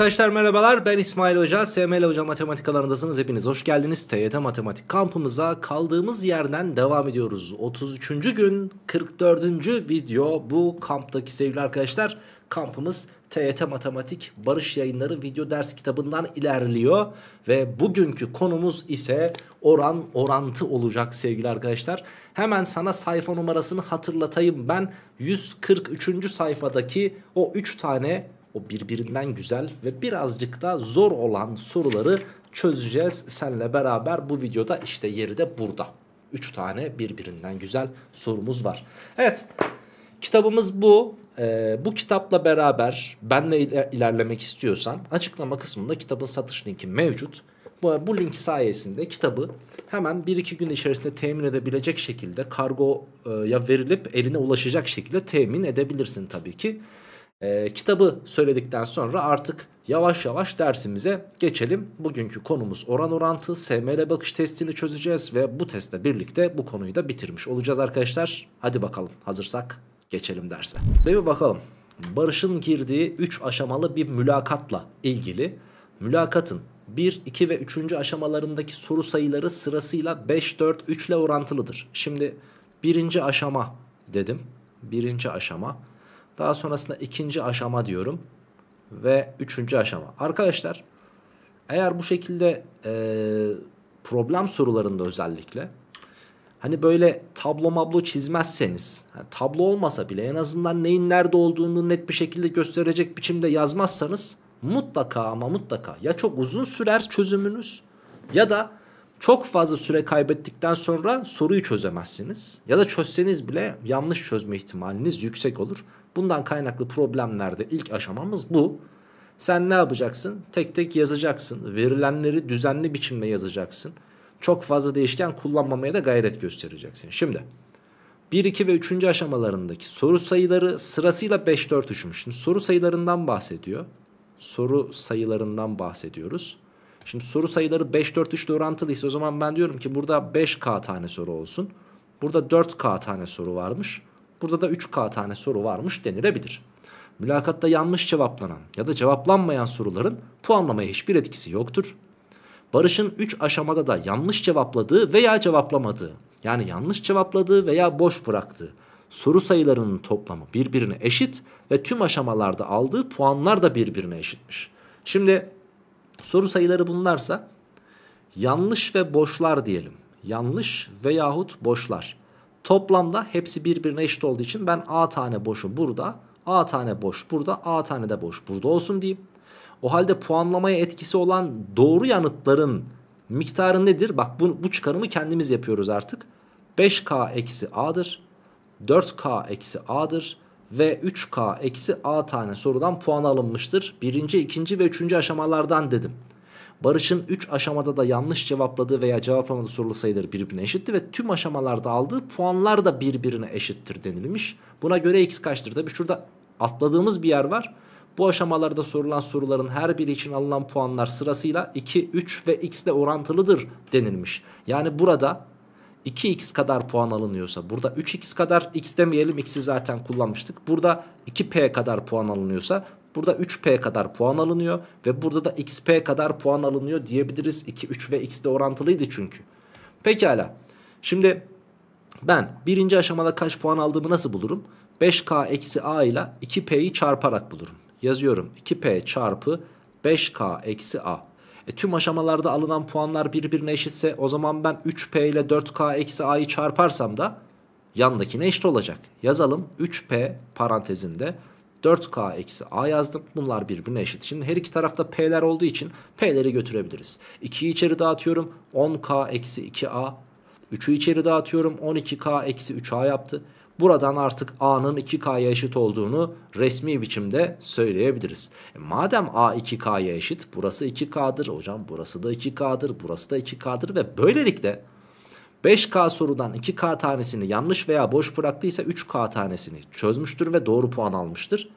Arkadaşlar merhabalar ben İsmail Hoca, SML Hoca Matematik alanındasınız. Hepiniz hoş geldiniz. TYT Matematik kampımıza kaldığımız yerden devam ediyoruz. 33. gün 44. video bu kamptaki sevgili arkadaşlar. Kampımız TYT Matematik Barış Yayınları video ders kitabından ilerliyor. Ve bugünkü konumuz ise oran orantı olacak sevgili arkadaşlar. Hemen sana sayfa numarasını hatırlatayım ben. 143. sayfadaki o 3 tane o birbirinden güzel ve birazcık da zor olan soruları çözeceğiz senle beraber bu videoda işte yeri de burada. 3 tane birbirinden güzel sorumuz var. Evet kitabımız bu. Ee, bu kitapla beraber benle ilerlemek istiyorsan açıklama kısmında kitabın satış linki mevcut. Bu, bu link sayesinde kitabı hemen 1-2 gün içerisinde temin edebilecek şekilde kargoya e, verilip eline ulaşacak şekilde temin edebilirsin tabii ki. E, kitabı söyledikten sonra artık yavaş yavaş dersimize geçelim. Bugünkü konumuz oran orantı, SML bakış testini çözeceğiz ve bu testle birlikte bu konuyu da bitirmiş olacağız arkadaşlar. Hadi bakalım hazırsak geçelim derse. Değil mi bakalım? Barış'ın girdiği 3 aşamalı bir mülakatla ilgili mülakatın 1, 2 ve 3. aşamalarındaki soru sayıları sırasıyla 5, 4, 3 ile orantılıdır. Şimdi birinci aşama dedim. Birinci aşama daha sonrasında ikinci aşama diyorum. Ve üçüncü aşama. Arkadaşlar eğer bu şekilde e, problem sorularında özellikle hani böyle tablo mablo çizmezseniz yani tablo olmasa bile en azından neyin nerede olduğunu net bir şekilde gösterecek biçimde yazmazsanız mutlaka ama mutlaka ya çok uzun sürer çözümünüz ya da çok fazla süre kaybettikten sonra soruyu çözemezsiniz ya da çözseniz bile yanlış çözme ihtimaliniz yüksek olur. Bundan kaynaklı problemlerde ilk aşamamız bu. Sen ne yapacaksın? Tek tek yazacaksın. Verilenleri düzenli biçimde yazacaksın. Çok fazla değişken kullanmamaya da gayret göstereceksin. Şimdi 1, 2 ve 3. aşamalarındaki soru sayıları sırasıyla 5, 4, 3'müş. Şimdi soru sayılarından bahsediyor. Soru sayılarından bahsediyoruz. Şimdi soru sayıları 5, 4, 3 ile orantılıysa o zaman ben diyorum ki burada 5K tane soru olsun. Burada 4K tane soru varmış. Burada da 3K tane soru varmış denilebilir. Mülakatta yanlış cevaplanan ya da cevaplanmayan soruların puanlamaya hiçbir etkisi yoktur. Barış'ın 3 aşamada da yanlış cevapladığı veya cevaplamadığı yani yanlış cevapladığı veya boş bıraktığı soru sayılarının toplamı birbirine eşit ve tüm aşamalarda aldığı puanlar da birbirine eşitmiş. Şimdi soru sayıları bunlarsa yanlış ve boşlar diyelim. Yanlış veyahut boşlar. Toplamda hepsi birbirine eşit olduğu için ben A tane boşu burada, A tane boş burada, A tane de boş burada olsun diyeyim. O halde puanlamaya etkisi olan doğru yanıtların miktarı nedir? Bak bu, bu çıkarımı kendimiz yapıyoruz artık. 5K eksi A'dır. 4K eksi A'dır. Ve 3K eksi A tane sorudan puan alınmıştır. Birinci, ikinci ve üçüncü aşamalardan dedim. Barış'ın 3 aşamada da yanlış cevapladığı veya cevaplamadığı sorulu sayıları birbirine eşitti ve tüm aşamalarda aldığı puanlar da birbirine eşittir denilmiş. Buna göre x kaçtır? Tabi şurada atladığımız bir yer var. Bu aşamalarda sorulan soruların her biri için alınan puanlar sırasıyla 2, 3 ve x ile orantılıdır denilmiş. Yani burada 2x kadar puan alınıyorsa burada 3x kadar x demeyelim x'i zaten kullanmıştık. Burada 2p kadar puan alınıyorsa Burada 3P kadar puan alınıyor ve burada da XP kadar puan alınıyor diyebiliriz. 2, 3 ve X de orantılıydı çünkü. Pekala. Şimdi ben birinci aşamada kaç puan aldığımı nasıl bulurum? 5K eksi A ile 2P'yi çarparak bulurum. Yazıyorum 2P çarpı 5K eksi A. E, tüm aşamalarda alınan puanlar birbirine eşitse o zaman ben 3P ile 4K eksi A'yı çarparsam da yandakine eşit olacak. Yazalım 3P parantezinde 4K eksi A yazdım. Bunlar birbirine eşit. Şimdi her iki tarafta P'ler olduğu için P'leri götürebiliriz. 2'yi içeri dağıtıyorum. 10K eksi 2A. 3'ü içeri dağıtıyorum. 12K eksi 3A yaptı. Buradan artık A'nın 2K'ya eşit olduğunu resmi biçimde söyleyebiliriz. E, madem A 2K'ya eşit burası 2K'dır hocam burası da 2K'dır burası da 2K'dır ve böylelikle 5K sorudan 2K tanesini yanlış veya boş bıraktıysa 3K tanesini çözmüştür ve doğru puan almıştır.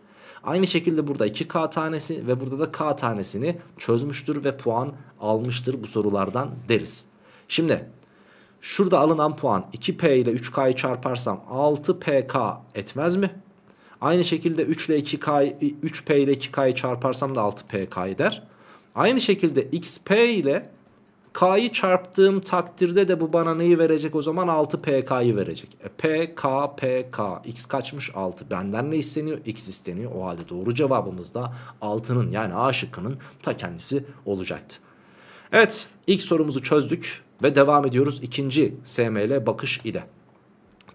Aynı şekilde burada 2K tanesi ve burada da K tanesini çözmüştür ve puan almıştır bu sorulardan deriz. Şimdi şurada alınan puan 2P ile 3K'yı çarparsam 6PK etmez mi? Aynı şekilde 3 ile 2K 3P ile 2K'yı çarparsam da 6PK eder. Aynı şekilde XP ile K'yı çarptığım takdirde de bu bana neyi verecek o zaman 6 PK'yı verecek. E, P, K, P, K. X kaçmış 6. Benden ne isteniyor? X isteniyor. O halde doğru cevabımız da 6'nın yani A şıkkının ta kendisi olacaktı. Evet ilk sorumuzu çözdük ve devam ediyoruz ikinci SML bakış ile.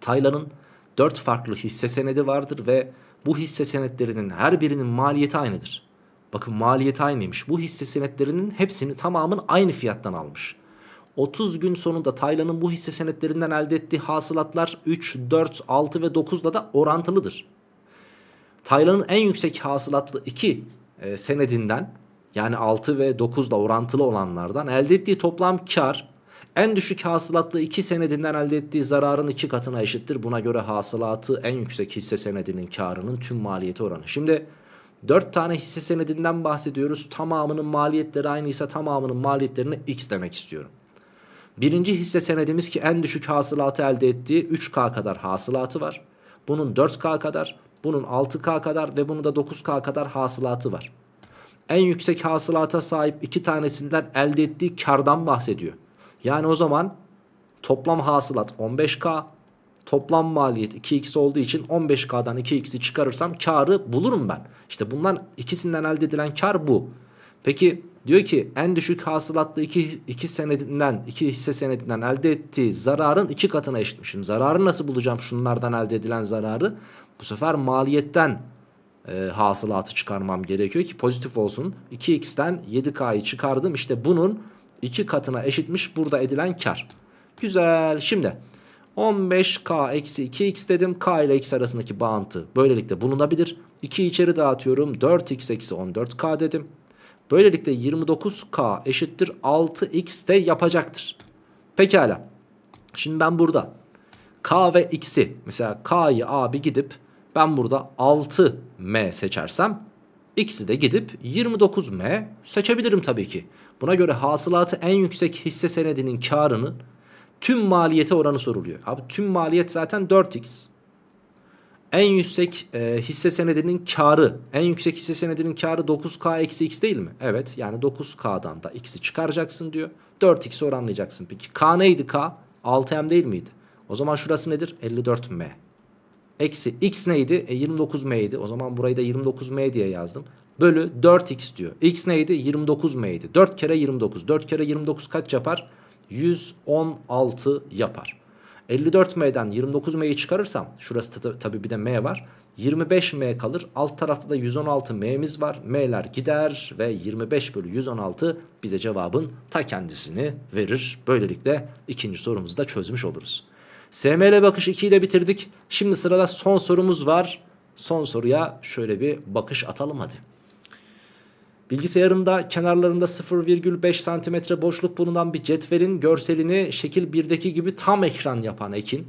Taylan'ın 4 farklı hisse senedi vardır ve bu hisse senetlerinin her birinin maliyeti aynıdır. Bakın maliyeti aynıymış. Bu hisse senetlerinin hepsini tamamın aynı fiyattan almış. 30 gün sonunda Taylan'ın bu hisse senetlerinden elde ettiği hasılatlar 3, 4, 6 ve 9'da da orantılıdır. Taylan'ın en yüksek hasılatlı 2 e, senedinden yani 6 ve 9'da orantılı olanlardan elde ettiği toplam kar en düşük hasılatlı 2 senedinden elde ettiği zararın 2 katına eşittir. Buna göre hasılatı en yüksek hisse senedinin karının tüm maliyeti oranı. Şimdi 4 tane hisse senedinden bahsediyoruz. Tamamının maliyetleri aynıysa tamamının maliyetlerini x demek istiyorum. Birinci hisse senedimiz ki en düşük hasılatı elde ettiği 3K kadar hasılatı var. Bunun 4K kadar, bunun 6K kadar ve bunun da 9K kadar hasılatı var. En yüksek hasılata sahip iki tanesinden elde ettiği kardan bahsediyor. Yani o zaman toplam hasılat 15K, Toplam maliyet 2x olduğu için 15k'dan 2x'i çıkarırsam karı bulurum ben. İşte bundan ikisinden elde edilen kar bu. Peki diyor ki en düşük hasılatlı 2 2 senedinden 2 hisse senedinden elde ettiği zararın 2 katına eşitmişim. Zararı nasıl bulacağım şunlardan elde edilen zararı? Bu sefer maliyetten e, hasılatı çıkarmam gerekiyor ki pozitif olsun. 2x'ten 7k'yı çıkardım. İşte bunun 2 katına eşitmiş burada edilen kar. Güzel. Şimdi 15k eksi 2x dedim. K ile x arasındaki bağıntı böylelikle bulunabilir. 2 içeri dağıtıyorum. 4x eksi 14k dedim. Böylelikle 29k eşittir 6x de yapacaktır. Pekala. Şimdi ben burada k ve x'i mesela k'yı abi gidip ben burada 6m seçersem x'i de gidip 29m seçebilirim tabii ki. Buna göre hasılatı en yüksek hisse senedinin karının tüm maliyete oranı soruluyor. Abi tüm maliyet zaten 4x. En yüksek e, hisse senedinin karı, en yüksek hisse senedinin karı 9k eksi x değil mi? Evet yani 9k'dan da x'i çıkaracaksın diyor. 4 x oranlayacaksın. Peki k neydi k? 6m değil miydi? O zaman şurası nedir? 54m. Eksi x neydi? E, 29m'ydi. O zaman burayı da 29m diye yazdım. Bölü 4x diyor. x neydi? 29m'ydi. 4 kere 29. 4 kere 29 kaç yapar? 116 yapar. 54M'den 29M'yi çıkarırsam şurası tabi bir de M var. 25M kalır. Alt tarafta da 116M'miz var. M'ler gider ve 25 bölü 116 bize cevabın ta kendisini verir. Böylelikle ikinci sorumuzu da çözmüş oluruz. SML bakış 2 ile bitirdik. Şimdi sırada son sorumuz var. Son soruya şöyle bir bakış atalım hadi. Bilgisayarında kenarlarında 0,5 cm boşluk bulunan bir cetvelin görselini şekil 1'deki gibi tam ekran yapan Ekin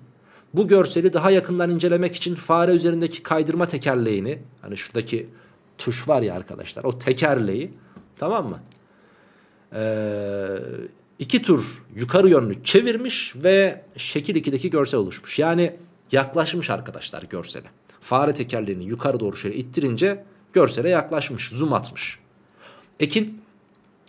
bu görseli daha yakından incelemek için fare üzerindeki kaydırma tekerleğini hani şuradaki tuş var ya arkadaşlar o tekerleği tamam mı? Ee, iki tur yukarı yönlü çevirmiş ve şekil 2'deki görsel oluşmuş. Yani yaklaşmış arkadaşlar görsele. Fare tekerleğini yukarı doğru şöyle ittirince görsele yaklaşmış zoom atmış. Ekin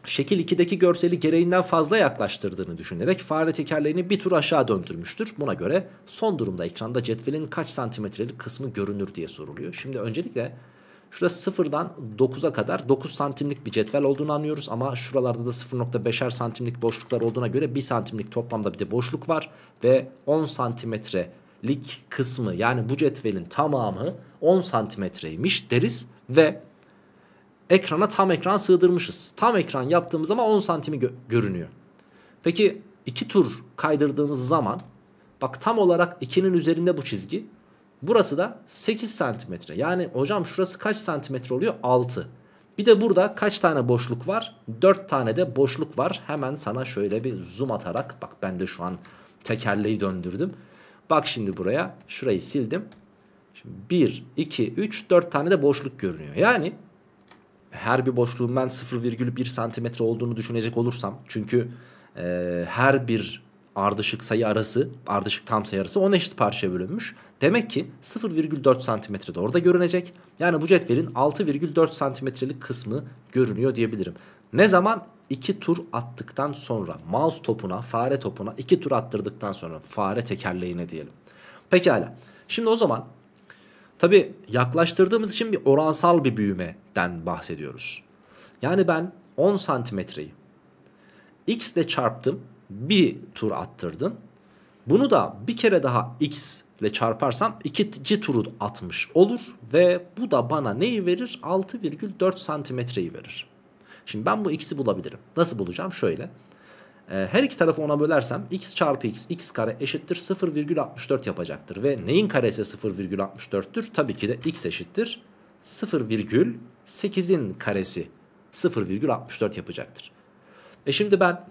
şekil 2'deki görseli gereğinden fazla yaklaştırdığını düşünerek fare tekerlerini bir tur aşağı döndürmüştür. Buna göre son durumda ekranda cetvelin kaç santimetrelik kısmı görünür diye soruluyor. Şimdi öncelikle şurada sıfırdan 9'a kadar 9 santimlik bir cetvel olduğunu anlıyoruz. Ama şuralarda da 0.5'er santimlik boşluklar olduğuna göre 1 santimlik toplamda bir de boşluk var. Ve 10 santimetrelik kısmı yani bu cetvelin tamamı 10 santimetreymiş deriz ve ekrana tam ekran sığdırmışız. Tam ekran yaptığımız zaman 10 santimi gö görünüyor. Peki iki tur kaydırdığımız zaman bak tam olarak 2'nin üzerinde bu çizgi. Burası da 8 santimetre. Yani hocam şurası kaç santimetre oluyor? 6. Bir de burada kaç tane boşluk var? 4 tane de boşluk var. Hemen sana şöyle bir zoom atarak bak ben de şu an tekerleği döndürdüm. Bak şimdi buraya şurayı sildim. Şimdi 1, 2, 3, 4 tane de boşluk görünüyor. Yani her bir boşluğun ben 0,1 santimetre olduğunu düşünecek olursam çünkü e, her bir ardışık sayı arası ardışık tam sayı arası 10 eşit parçaya bölünmüş. Demek ki 0,4 santimetre de orada görünecek. Yani bu cetvelin 6,4 santimetrelik kısmı görünüyor diyebilirim. Ne zaman? 2 tur attıktan sonra mouse topuna fare topuna 2 tur attırdıktan sonra fare tekerleğine diyelim. Pekala. Şimdi o zaman Tabi yaklaştırdığımız için bir oransal bir büyümeden bahsediyoruz. Yani ben 10 santimetreyi x ile çarptım bir tur attırdım. Bunu da bir kere daha x ile çarparsam ikinci turu atmış olur ve bu da bana neyi verir? 6,4 santimetreyi verir. Şimdi ben bu x'i bulabilirim. Nasıl bulacağım? Şöyle. Ee, her iki tarafı ona bölersem x çarpı x x kare eşittir 0,64 yapacaktır. Ve neyin karesi 0,64'tür? Tabii ki de x eşittir 0,8'in karesi 0,64 yapacaktır. E şimdi ben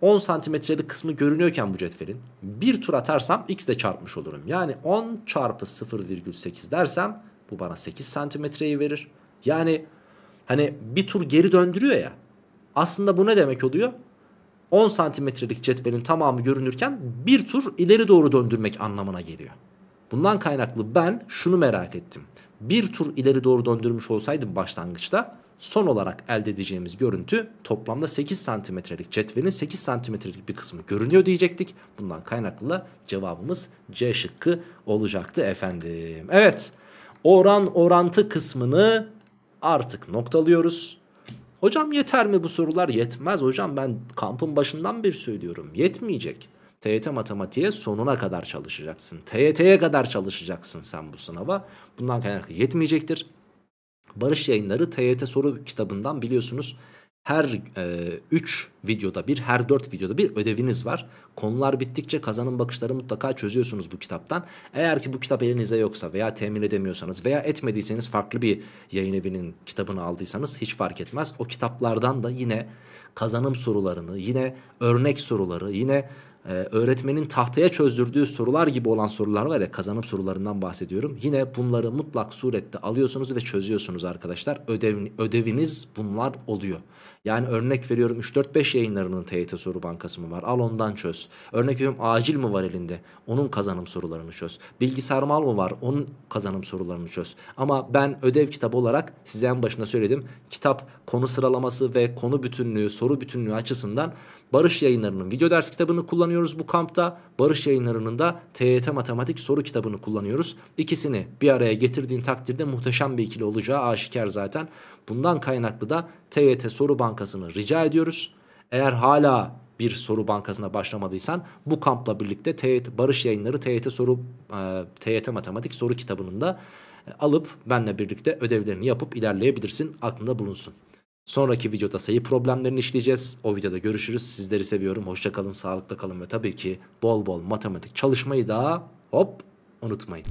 10 santimetrelik kısmı görünüyorken bu cetvelin bir tur atarsam x de çarpmış olurum. Yani 10 çarpı 0,8 dersem bu bana 8 santimetreyi verir. Yani hani bir tur geri döndürüyor ya aslında bu ne demek oluyor? 10 santimetrelik cetvelin tamamı görünürken bir tur ileri doğru döndürmek anlamına geliyor. Bundan kaynaklı ben şunu merak ettim. Bir tur ileri doğru döndürmüş olsaydım başlangıçta son olarak elde edeceğimiz görüntü toplamda 8 santimetrelik cetvelin 8 santimetrelik bir kısmı görünüyor diyecektik. Bundan kaynaklı da cevabımız C şıkkı olacaktı efendim. Evet oran orantı kısmını artık noktalıyoruz. Hocam yeter mi bu sorular? Yetmez hocam ben kampın başından bir söylüyorum. Yetmeyecek. TYT matematiğe sonuna kadar çalışacaksın. TYT'ye kadar çalışacaksın sen bu sınava. Bundan kaynaklı yetmeyecektir. Barış yayınları TYT soru kitabından biliyorsunuz her 3 e, üç videoda bir, her 4 videoda bir ödeviniz var. Konular bittikçe kazanım bakışları mutlaka çözüyorsunuz bu kitaptan. Eğer ki bu kitap elinizde yoksa veya temin edemiyorsanız veya etmediyseniz farklı bir yayın evinin kitabını aldıysanız hiç fark etmez. O kitaplardan da yine kazanım sorularını, yine örnek soruları, yine e, öğretmenin tahtaya çözdürdüğü sorular gibi olan sorular var ya kazanım sorularından bahsediyorum. Yine bunları mutlak surette alıyorsunuz ve çözüyorsunuz arkadaşlar. Ödev, ödeviniz bunlar oluyor. Yani örnek veriyorum 3-4-5 yayınlarının TYT soru bankası mı var? Al ondan çöz. Örnek veriyorum acil mi var elinde? Onun kazanım sorularını çöz. Bilgisayar mal mı var? Onun kazanım sorularını çöz. Ama ben ödev kitabı olarak size en başında söyledim. Kitap konu sıralaması ve konu bütünlüğü, soru bütünlüğü açısından Barış yayınlarının video ders kitabını kullanıyorum kullanıyoruz bu kampta. Barış yayınlarının da TYT matematik soru kitabını kullanıyoruz. İkisini bir araya getirdiğin takdirde muhteşem bir ikili olacağı aşikar zaten. Bundan kaynaklı da TYT soru bankasını rica ediyoruz. Eğer hala bir soru bankasına başlamadıysan bu kampla birlikte TYT, Barış Yayınları TYT soru e, TYT matematik soru kitabının da e, alıp benle birlikte ödevlerini yapıp ilerleyebilirsin. Aklında bulunsun. Sonraki videoda sayı problemlerini işleyeceğiz. O videoda görüşürüz. Sizleri seviyorum. Hoşçakalın, sağlıkla kalın ve tabii ki bol bol matematik çalışmayı da hop unutmayın.